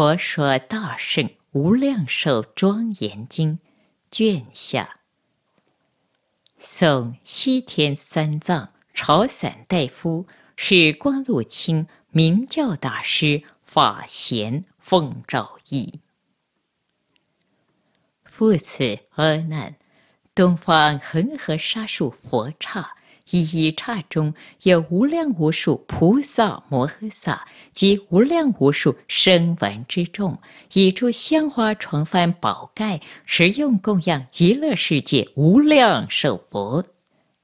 《佛说大圣无量寿庄严经》卷下。送西天三藏朝散大夫是光禄卿明教大师法贤奉诏译。复此阿难，东方恒河沙树佛刹。一一刹中有无量无数菩萨摩诃萨及无量无数声闻之众，以诸香花床幡宝盖，食用供养极乐世界无量寿佛。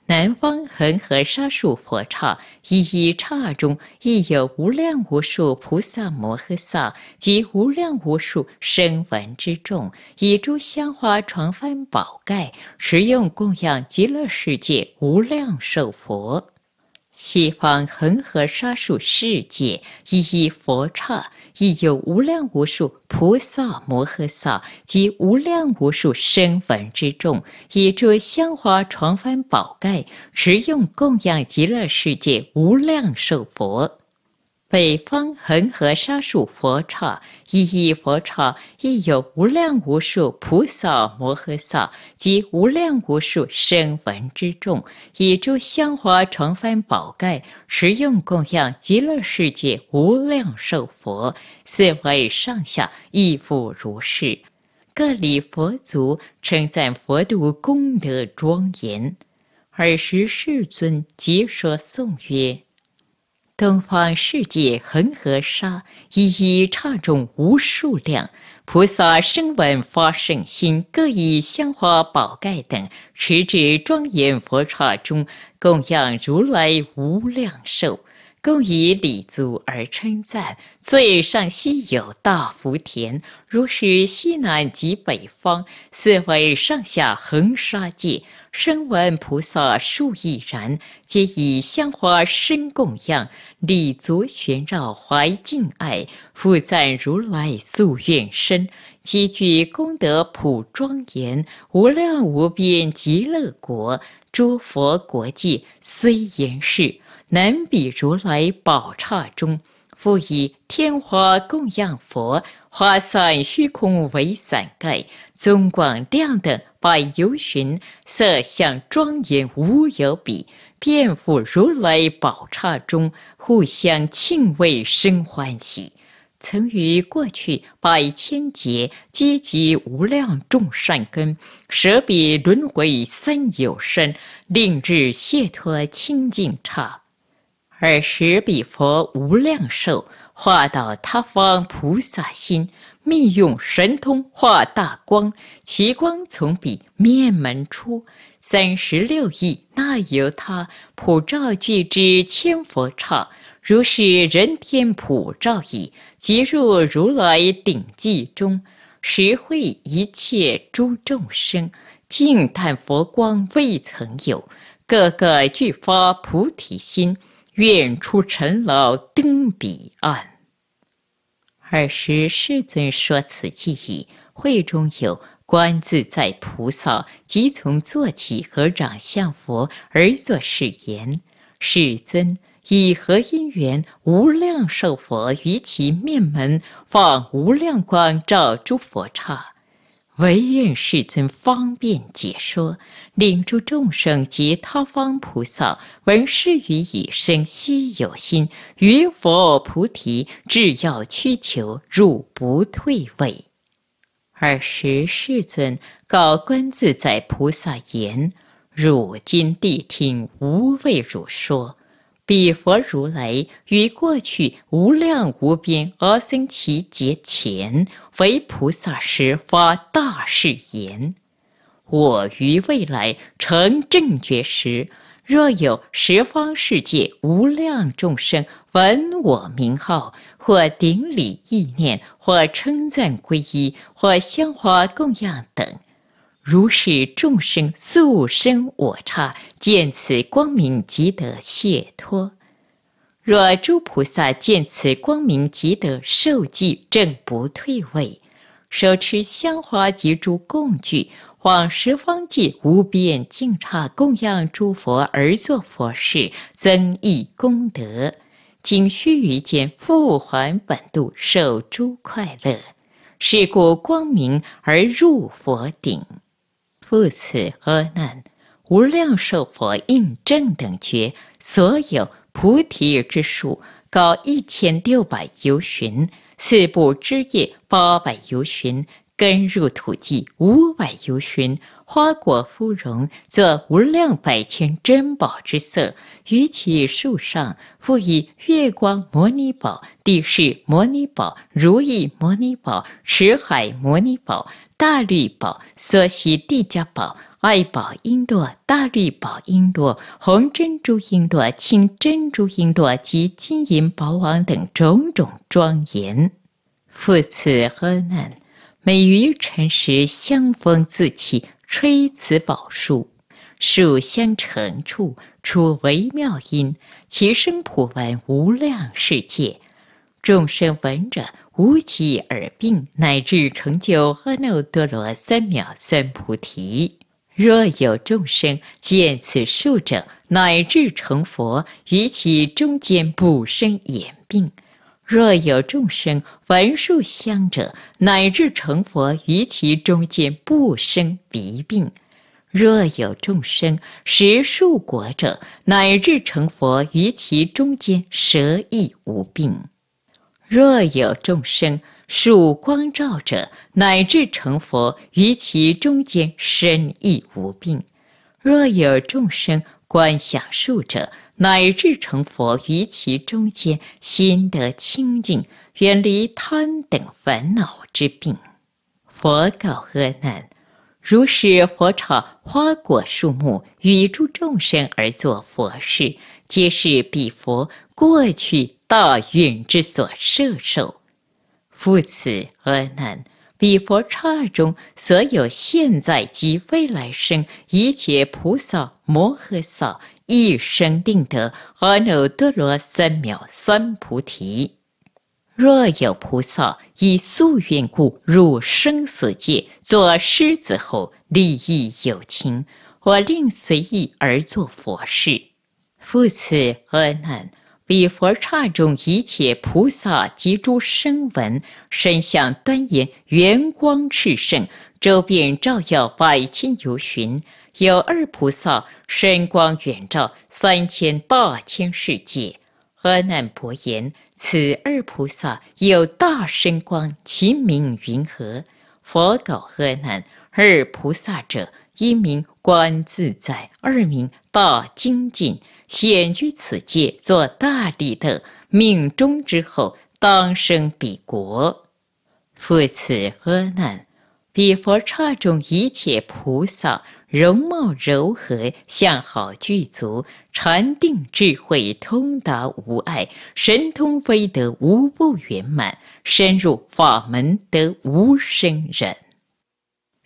南方恒河沙数佛刹一一刹中，亦有无量无数菩萨摩诃萨及无量无数声闻之众，以诸香花床幡宝盖，食用供养极乐世界无量寿佛。西方恒河沙数世界一一佛刹，亦有无量无数菩萨摩诃萨及无量无数声闻之众，以诸香华、床幡、宝盖，持用供养极乐世界无量寿佛。北方恒河沙数佛刹，一一佛刹亦有无量无数菩萨摩诃萨及无量无数声闻之众，以诸香华床幡宝盖，食用供养极乐世界无量寿佛。四位上下亦复如是。各礼佛足，称赞佛度功德庄严。尔时世尊即说颂曰。东方世界恒河沙，一一刹中无数量，菩萨声闻发圣心，各以香花宝盖等，持至庄严佛刹中，供养如来无量寿，共以礼足而称赞，最上西有大福田，如是西南及北方，四维上下恒沙界。声闻菩萨数亿然，皆以香花身供养，礼足旋绕怀敬爱，复赞如来素愿身，积聚功德普庄严，无量无边极乐国，诸佛国界虽言是，难比如来宝刹中。复以天花供养佛，花散虚空为伞盖，宗广量等。百游旬，色相庄严无有比，遍覆如来宝刹中，互相庆畏生欢喜。曾于过去百千劫，积集无量众善根，舍彼轮回三有身，令至解脱清净刹。而时彼佛无量寿，化导他方菩萨心。密用神通化大光，其光从彼面门出。三十六亿那由他普照具之千佛刹，如是人天普照矣。即入如来顶髻中，时会一切诸众生，静叹佛光未曾有。个个具发菩提心，愿出尘劳登彼岸。尔时，世尊说此记忆，会中有观自在菩萨，即从坐起，合掌向佛而作誓言：“世尊，以何因缘，无量寿佛于其面门放无量光，照诸佛刹？”唯愿世尊方便解说，令诸众生及他方菩萨闻施于以生希有心。于佛菩提，至要屈求，汝不退位。尔时世尊告观自在菩萨言：“汝今谛听，吾畏汝说。”彼佛如来于过去无量无边阿僧祇劫前，为菩萨时发大誓言：我于未来成正觉时，若有十方世界无量众生闻我名号，或顶礼意念，或称赞皈依，或香花供养等。如是众生速生我刹，见此光明即得解脱。若诸菩萨见此光明，即得受记，正不退位，手持香花及诸供具，往十方界无边净刹供养诸佛，而作佛事，增益功德。今须臾间复还本度，受诸快乐。是故光明而入佛顶。复此阿难，无量寿佛印证等觉，所有菩提之树高一千六百由旬，四部之叶八百由旬，根入土际五百由旬。花果芙蓉，作无量百千珍宝之色，于其树上复以月光摩尼宝、地势摩尼宝、如意摩尼宝、池海摩尼宝、大绿宝、梭喜地迦宝、爱宝璎珞、大绿宝璎珞、红珍珠璎珞、青珍珠璎珞及金银宝网等种种庄严。复此阿难，每于辰时香风自起。吹此宝树，树相成处出微妙音，其声普闻无量世界，众生闻者无疾耳病，乃至成就阿耨多罗三藐三菩提。若有众生见此树者，乃至成佛，于其中间不生眼病。若有众生闻数香者，乃至成佛于其中间不生鼻病；若有众生食数果者，乃至成佛于其中间舌亦无病；若有众生数光照者，乃至成佛于其中间身亦无病；若有众生观想数者，乃至成佛于其中间，心得清净，远离贪等烦恼之病。佛告阿难：如是佛刹花果树木，与诸众生而作佛事，皆是彼佛过去大运之所摄受。复此阿难，彼佛刹中所有现在及未来生一切菩萨摩诃萨。一生定得阿耨多罗三藐三菩提。若有菩萨以宿愿故入生死界，作狮子吼，利益有情，我令随意而作佛事。复次，阿难，彼佛刹中一切菩萨及诸声闻，身相端严，圆光炽盛，周遍照耀百千由旬。有二菩萨，身光远照三千大千世界。阿难，伯言：此二菩萨有大身光，其名云何？佛告阿难：二菩萨者，一名观自在，二名大精进。显居此界，作大力的命中之后，当生彼国。复此阿难，彼佛刹中一切菩萨。容貌柔和，相好具足，禅定智慧通达无碍，神通非德无不圆满，深入法门得无生忍，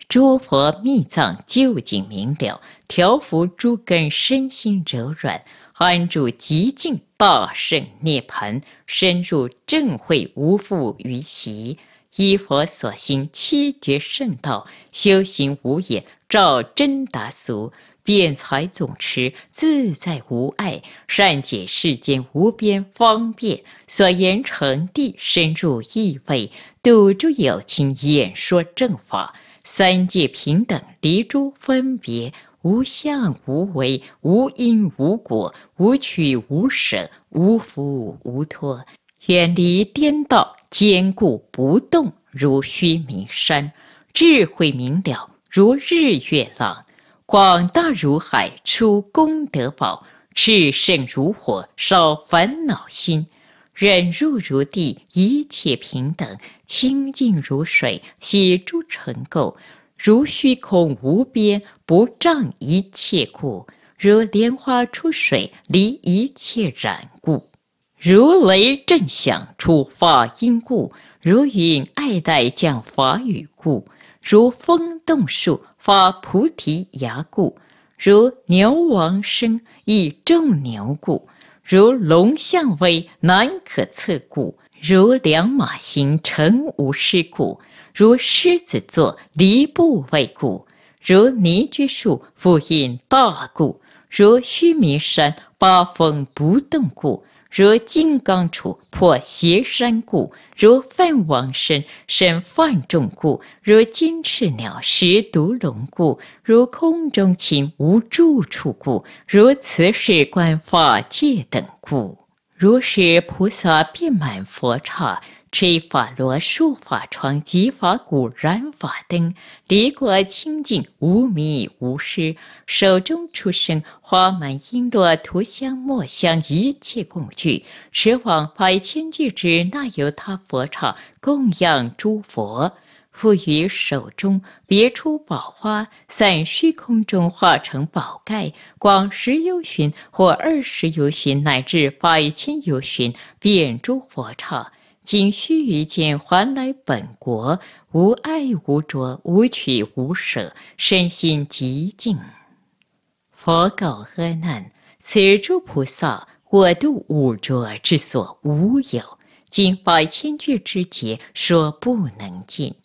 诸佛密藏究竟明了，调伏诸根身心柔软，安住极静，大圣涅盘，深入正慧无复于习。依佛所行七觉圣道修行无眼照真达俗辩才总持自在无碍善解世间无边方便所言成地深入意味度住有情演说正法三界平等离诸分别无相无为无因无果无取无舍无福无脱。远离颠倒，坚固不动，如须弥山；智慧明了，如日月朗；广大如海，出功德宝；炽盛如火，烧烦恼心；忍入如地，一切平等；清净如水，洗诸尘垢；如虚空无边，不障一切故；如莲花出水，离一切染故。如雷震响，出法因故；如云爱戴，降法雨故；如风动树，发菩提芽故；如牛王生，亦众牛故；如龙象威，难可测故；如两马行，尘无失故；如狮子座离不畏故；如泥居树复印大故；如须弥山，八风不动故。如金刚杵破邪山故，如梵王身身饭众故，如金翅鸟食毒龙故，如空中禽无住处故，如慈世观法界等故，如是菩萨遍满佛刹。吹法螺、树法床，击法鼓、燃法灯，离国清净，无迷无失。手中出声，花满璎珞，涂香、墨香，一切共具，持往百千俱之那由他佛刹，供养诸佛，付于手中，别出宝花，散虚空中，化成宝盖，广十由旬，或二十由旬，乃至百千由旬，遍诸佛刹。今须臾间还来本国，无爱无着，无取无舍，身心极静。佛告阿难：此诸菩萨，我度五浊之所无有，今百千句之劫，说不能尽。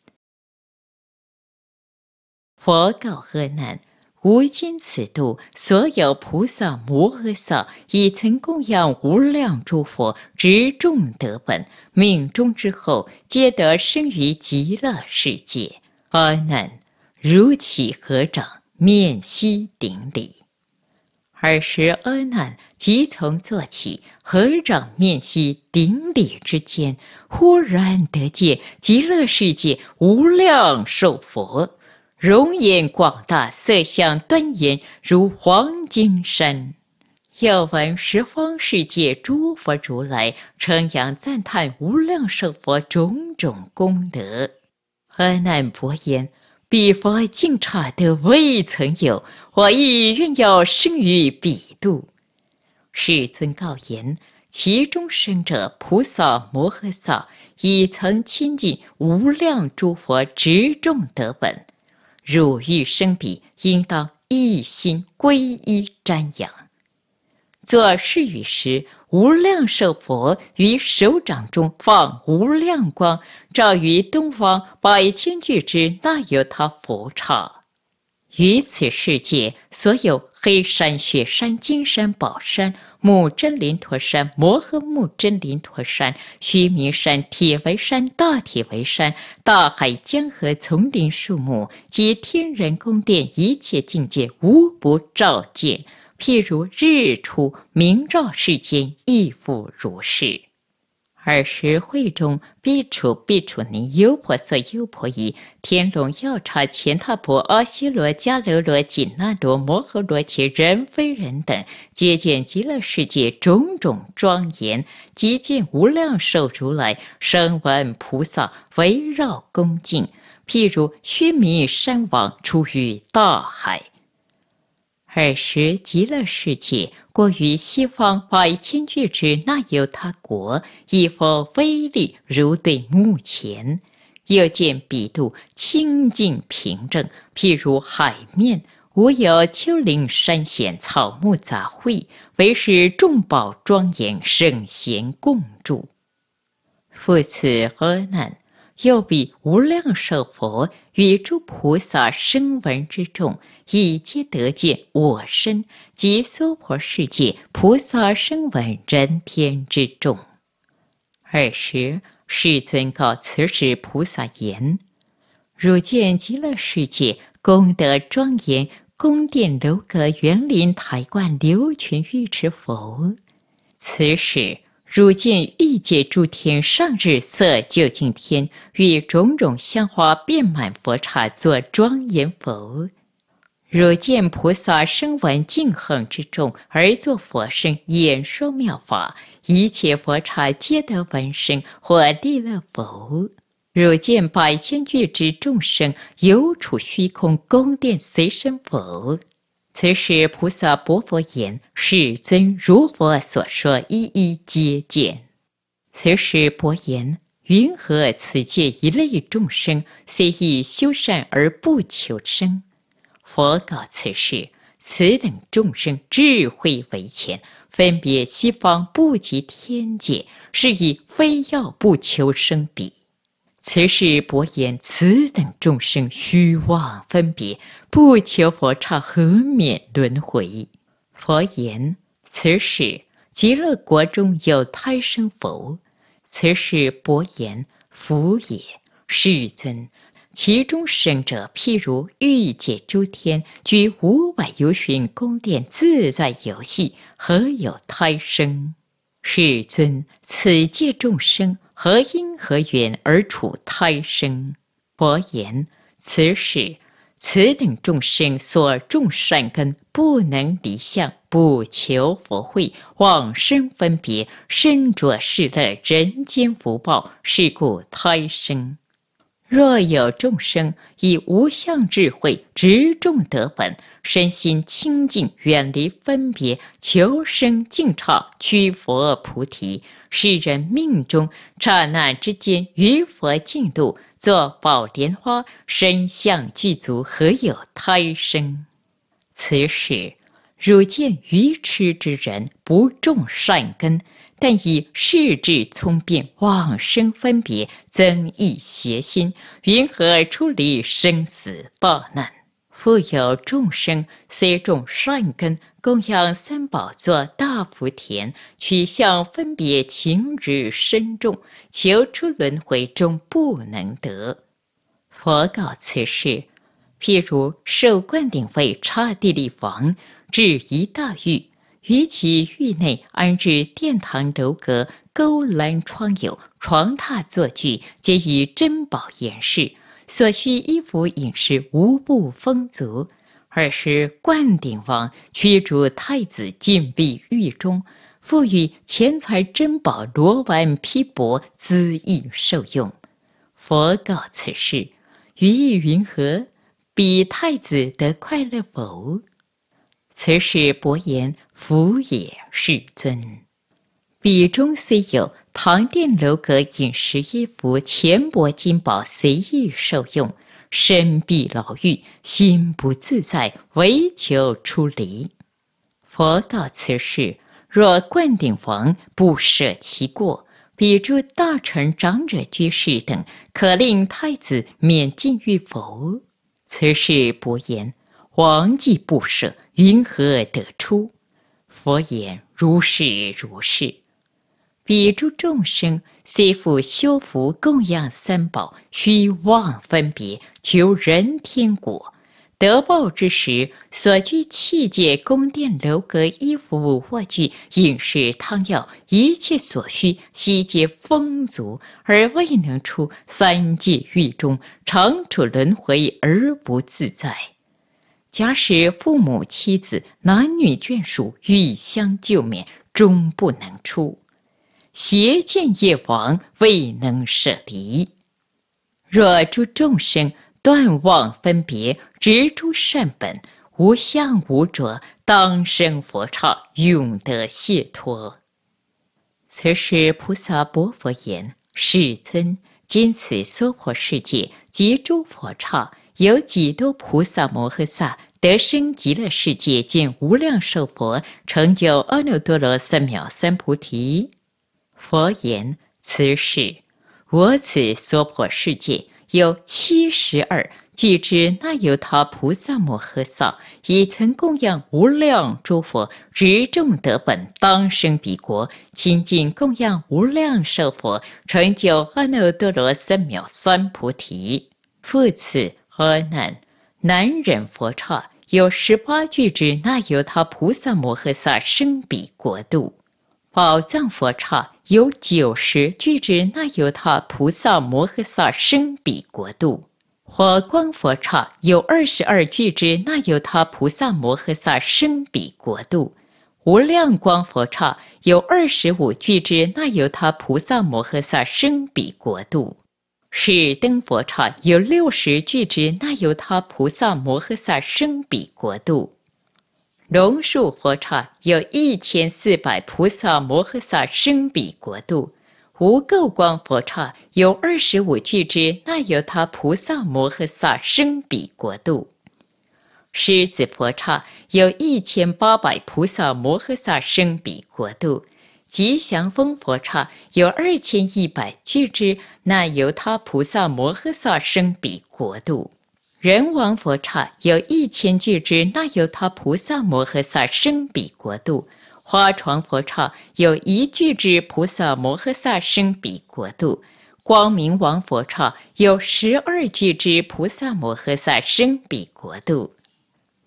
佛告阿难。吾今此度，所有菩萨摩诃萨，已曾供养无量诸佛，执众德本，命终之后，皆得生于极乐世界。阿难，如起合掌，面悉顶礼。尔时阿难即从坐起，合掌面悉顶礼之间，忽然得见极乐世界无量寿佛。容颜广大，色相端严，如黄金山。又闻十方世界诸佛如来称扬赞叹无量寿佛种种功德。阿难佛言：彼佛净刹得未曾有。我亦愿要生于彼度。世尊告言：其中生者菩萨摩诃萨已曾亲近无量诸佛，执众得本。汝欲生彼，应当一心皈依瞻仰。作是语时，无量寿佛于手掌中放无量光，照于东方百千俱之那由他佛刹。于此世界，所有黑山、雪山、金山、宝山。木真林陀山、摩诃木真林陀山、须弥山、铁围山、大铁围山、大海、江河、丛林、树木及天人宫殿，一切境界无不照见。譬如日出，明照世间，亦复如是。尔时会中，比处比处，尼、优婆塞、优婆夷、天龙、药叉、乾闼婆、阿修罗、迦楼罗、紧那罗、摩诃罗伽、人非人等，皆见极乐世界种种庄严，极见无量寿如来，声闻菩萨围绕恭敬。譬如须弥山王出于大海。尔时，极乐世界过于西方百千巨之那由他国，亦复威利，如对目前。又见彼度清净平正，譬如海面，无有丘陵山险、草木杂秽，唯是众宝庄严，圣贤共住。复此何难。又比无量寿佛与诸菩萨声闻之众，已皆得见我身及娑婆世界菩萨声闻人天之众。尔时，世尊告慈氏菩萨言：“汝见极乐世界功德庄严，宫殿楼阁、园林台观、流泉浴池佛，慈氏。如见欲界诸天上日色，究竟天与种种香花遍满佛刹，作庄严佛。如见菩萨身闻净恒之众，而作佛身，演说妙法，一切佛刹皆得闻声，或利乐佛。如见百千俱之众生，犹处虚空宫殿，随身佛。此时菩萨薄佛言：“世尊，如佛所说，一一皆见。此时佛言，云何此界一类众生，虽亦修善而不求生？佛告此世：此等众生智慧为前，分别西方不及天界，是以非要不求生彼。”此是薄言，此等众生虚妄分别，不求佛刹，何免轮回？佛言：此是极乐国中有胎生佛。此是薄言，佛也。世尊，其中生者，譬如欲界诸天，居五百由旬宫殿，自在游戏，何有胎生？世尊，此界众生。何因何缘而处胎生？佛言：此使此等众生所种善根不能离相，不求佛慧，往生分别，身着世乐，人间福报，是故胎生。若有众生以无相智慧执众得本。身心清净，远离分别，求生净畅，趋佛菩提。世人命中刹那之间，与佛净度，做宝莲花身相具足，何有胎生？此时，汝见愚痴之人不种善根，但以世智聪辩妄生分别，增益邪心，云何出离生死大难？复有众生虽种善根，供养三宝，作大福田，取向分别，情日深重，求出轮回中不能得。佛告此士：譬如受灌顶位刹地力王，置一大狱，于其狱内安置殿堂楼阁，勾栏窗牖，床榻坐具，皆以珍宝严饰。所需衣服饮食无不丰足，二是灌顶王驱逐太子禁闭狱中，赋予钱财珍宝罗纹披帛恣意受用。佛告此事，于意云何？彼太子得快乐否？此是伯言福也，世尊。彼中虽有。庞殿楼阁饮食衣服钱帛金宝随意受用，身必牢狱，心不自在，唯求出离。佛告慈氏：若灌顶王不舍其过，比诸大臣长者居士等，可令太子免禁欲否？慈氏不言。王既不舍，云何得出？佛言：如是如是。彼诸众生虽复修福供养三宝，虚妄分别求人天果，得报之时，所居器界宫殿楼阁、衣服卧具、饮食汤药，一切所需，悉皆丰足，而未能出三界狱中，常处轮回而不自在。假使父母妻子、男女眷属欲相救免，终不能出。邪见业王未能舍离。若诸众生断妄分别，执诸善本，无相无着，当生佛刹，永得解脱。此是菩萨薄佛言。世尊，今此娑婆世界及诸佛刹，有几多菩萨摩诃萨得生极乐世界，见无量寿佛，成就阿耨多罗三藐三菩提。佛言：“此事，我此娑婆世界有七十二俱胝那由他菩萨摩诃萨，以曾供养无量诸佛，执众德本，当生彼国，亲近供养无量寿佛，成就阿耨多罗三藐三菩提。复次，阿难，难忍佛刹有十八具之那由他菩萨摩诃萨，生彼国度。宝藏佛刹有九十俱之那由他菩萨摩诃萨生彼国度。火光佛刹有二十二俱之那由他菩萨摩诃萨生彼国度，无量光佛刹有二十五俱之那由他菩萨摩诃萨生彼国度，是灯佛刹有六十俱之那由他菩萨摩诃萨生彼国度。龙树佛刹有一千四百菩萨摩诃萨生彼国度，无垢光佛刹有二十五具之那由他菩萨摩诃萨生彼国度，狮子佛刹有一千八百菩萨摩诃萨生彼国度，吉祥风佛刹有二千一百具之，那由他菩萨摩诃萨生彼国度。人王佛刹有一千句之那由他菩萨摩诃萨生彼国度，花床佛刹有一句之菩萨摩诃萨生彼国度，光明王佛刹有十二句之菩萨摩诃萨生彼国度，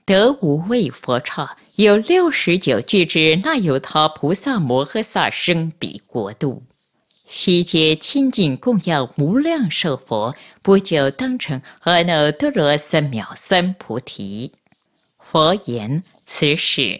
德无畏佛刹有六十九句之那由他菩萨摩诃萨生彼国度。悉皆清净供养无量寿佛，不久当成阿耨多罗三藐三菩提。佛言：“此是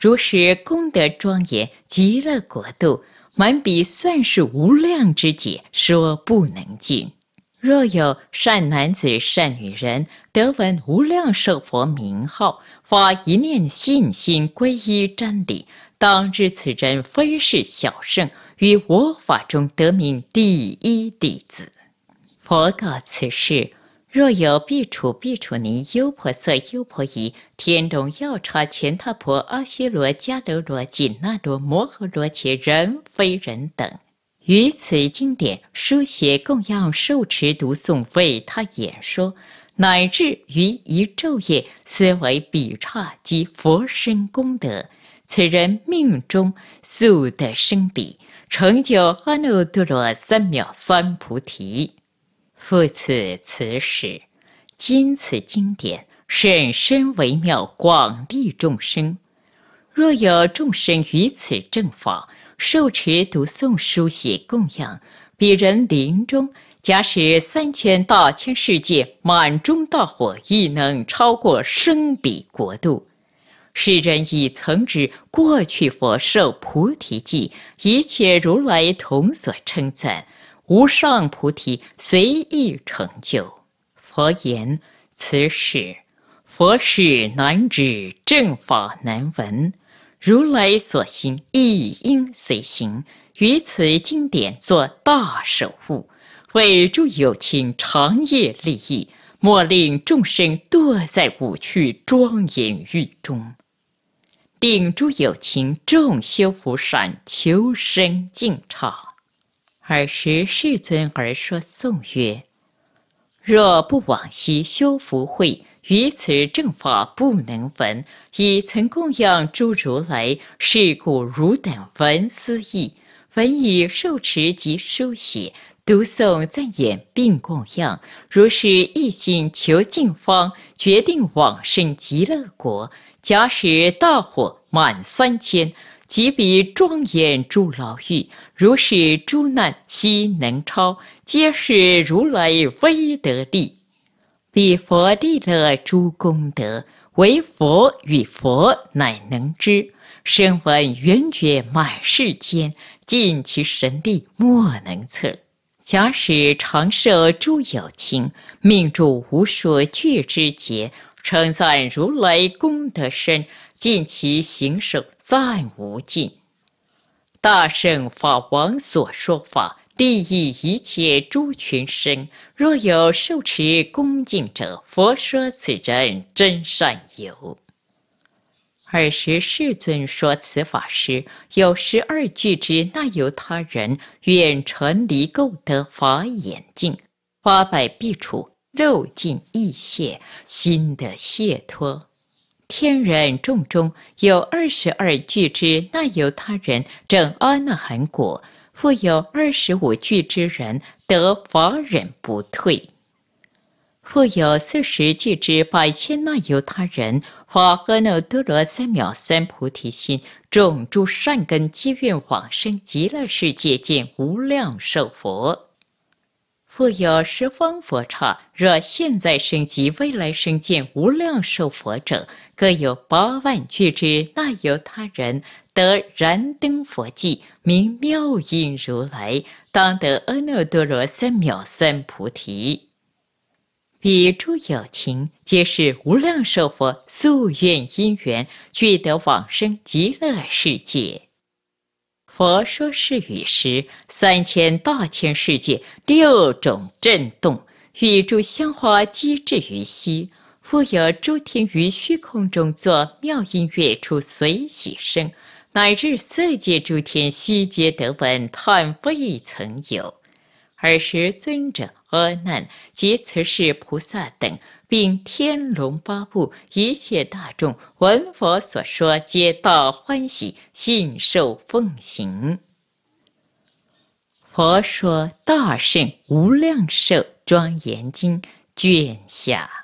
如是功德庄严极乐国度，满彼算是无量之劫，说不能尽。若有善男子、善女人，得闻无量寿佛名号，发一念信心归依真理，当知此人非是小圣。”于我法中得名第一弟子，佛告此事：若有必处、必处尼、优婆塞、优婆夷、天龙要叉乾闼婆、阿修罗、迦楼罗、紧那罗、摩诃罗伽、人非人等，于此经典书写供养受持读诵为他演说，乃至于一昼夜思维比刹及佛身功德，此人命中速得生彼。成就阿耨多罗三藐三菩提，复此此时，今此经典甚深微妙，广利众生。若有众生于此正法受持、读诵、书写、供养，彼人临终，假使三千大千世界满中大火，亦能超过生彼国度。世人已曾知过去佛受菩提记，一切如来同所称赞，无上菩提随意成就。佛言：此是佛事难知，正法难闻。如来所行，亦应随行。于此经典做大守护，为诸有情长夜利益，莫令众生堕在五趣庄严狱中。并诸有情，众修福善，求生净土。尔时世尊而说颂曰：“若不往昔修福慧，于此正法不能闻。以曾供养诸如来，是故汝等闻斯义，闻以受持及书写，读诵赞演并供养。如是一心求净方，决定往生极乐国。”假使大火满三千，即彼庄严诸牢狱；如是诸难悉能超，皆是如来威德力。彼佛利乐诸功德，唯佛与佛乃能知。身闻缘觉满世间，尽其神力莫能测。假使长寿诸有情，命住无数惧之劫。称赞如来功德深，尽其行受赞无尽。大圣法王所说法，利益一切诸群生。若有受持恭敬者，佛说此人真善友。尔时世尊说此法时，有十二句之，那由他人愿成离垢得法眼净。八百必处。肉尽意泄，心的解脱。天人众中有二十二具之那由他人正阿那含果，复有二十五具之人得法忍不退，复有四十具之百千那由他人华阿耨多罗三藐三菩提心，种诸善根，皆愿往生极乐世界，见无量寿佛。复有十方佛刹，若现在生及未来生见无量寿佛者，各有八万俱之，那由他人得燃灯佛迹，名妙音如来，当得阿耨多罗三藐三菩提。彼诸有情，皆是无量寿佛夙愿因缘，具得往生极乐世界。佛说是语时，三千大千世界六种震动，宇诸香花，积至于西。复有诸天于虚空中作妙音乐出随喜声，乃至色界诸天悉皆得闻，叹未曾有。尔时尊者阿难及慈氏菩萨等。并天龙八部一切大众闻佛所说，皆大欢喜，信受奉行。佛说《大圣无量寿庄严经》卷下。